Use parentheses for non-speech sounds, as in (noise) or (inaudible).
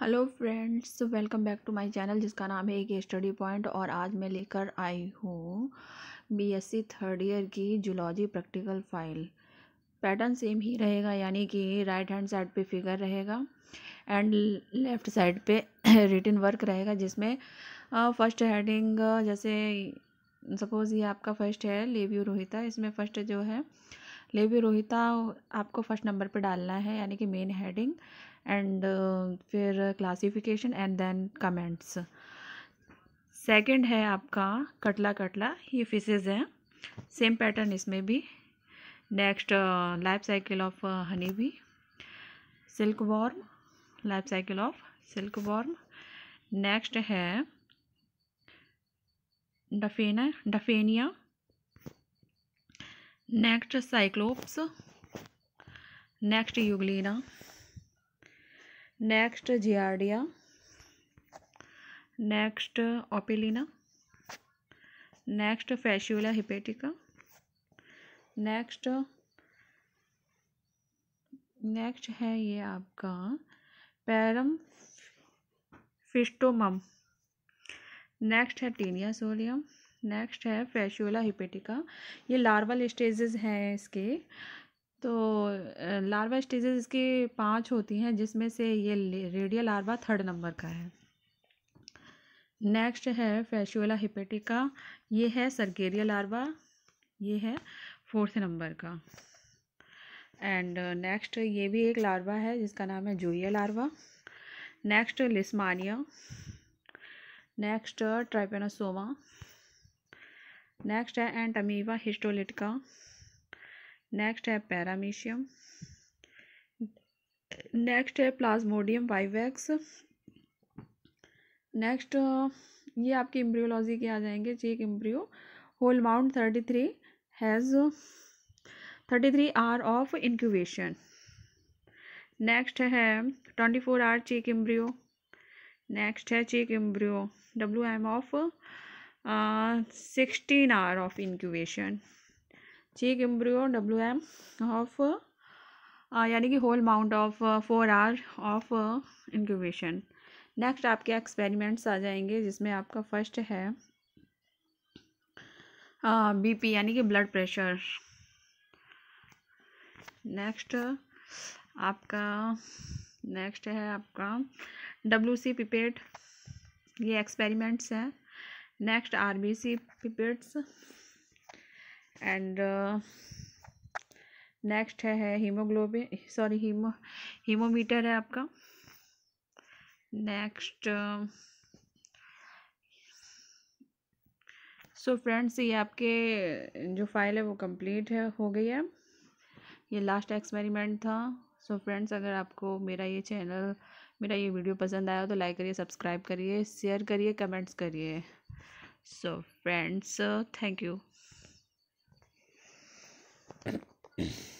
hello friends welcome back to my channel जिसका नाम है एक स्टडी पॉइंट और आज मैं लेकर आई हूँ बीएससी थर्ड ईयर की zoology practical file pattern same ही रहेगा यानी कि राइट हैंड साइड पे फिगर रहेगा एंड लेफ्ट साइड पे रिटन (coughs) वर्क रहेगा जिसमें फर्स्ट हेडिंग जैसे सपोज़ ये आपका फर्स्ट है लेव्यू रोहिता इसमें फर्स्ट जो है लेवी रोहिता आपको फर्स्ट नंबर पे डालना है यानी कि मेन हेडिंग एंड फिर classification and then comments second है आपका कटला कटला ये फिशेज हैं सेम पैटर्न इसमें भी next life cycle of honey भी silk worm life cycle of silk worm next है डफेना Daphnia next Cyclops next Euglena next Giardia next Opalina next Fasciola hepatica next next है ये आपका पैरम फिस्टोमम नेक्स्ट है Taenia solium next है Fasciola हिपेटिका ये larval stages हैं इसके तो लार्वा स्टेजेस इसके पांच होती हैं जिसमें से ये रेडियल लार्वा थर्ड नंबर का है नेक्स्ट है फैशुला हिपेटिका ये है सरगेरिया लार्वा ये है फोर्थ नंबर का एंड नेक्स्ट ये भी एक लार्वा है जिसका नाम है zoea larva next Leishmania next Trypanosoma next है एंटमीवा हिस्टोलिटिका नेक्स्ट है पैरामीशियम नेक्स्ट है प्लाज्मोडियम वाइवैक्स नेक्स्ट ये आपकी इम्ब्रियोलॉजी के आ जाएंगे chick embryo whole mount thirty three hours thirty three hour of incubation next है twenty four hour chick embryo next है chick embryo W M of sixteen hour of incubation ठीक embryo W M of यानी कि whole mount of four hour of incubation next आपके experiments आ जाएंगे जिसमें आपका फर्स्ट है बी पी यानी कि ब्लड प्रेशर नेक्स्ट आपका नेक्स्ट है आपका डब्ल्यू सी पिपेट ये एक्सपेरिमेंट्स हैं next RBC pipettes and next है है हीमोग्लोबिन सॉरी हीमो हीमोमीटर है आपका नेक्स्ट सो फ्रेंड्स ये आपके जो फाइल है वो कंप्लीट है हो गई है ये लास्ट एक्सपेरिमेंट था सो so फ्रेंड्स अगर आपको मेरा ये चैनल मेरा ये वीडियो पसंद आया हो तो लाइक करिए सब्सक्राइब करिए शेयर करिए कमेंट्स करिए सो फ्रेंड्स थैंक यू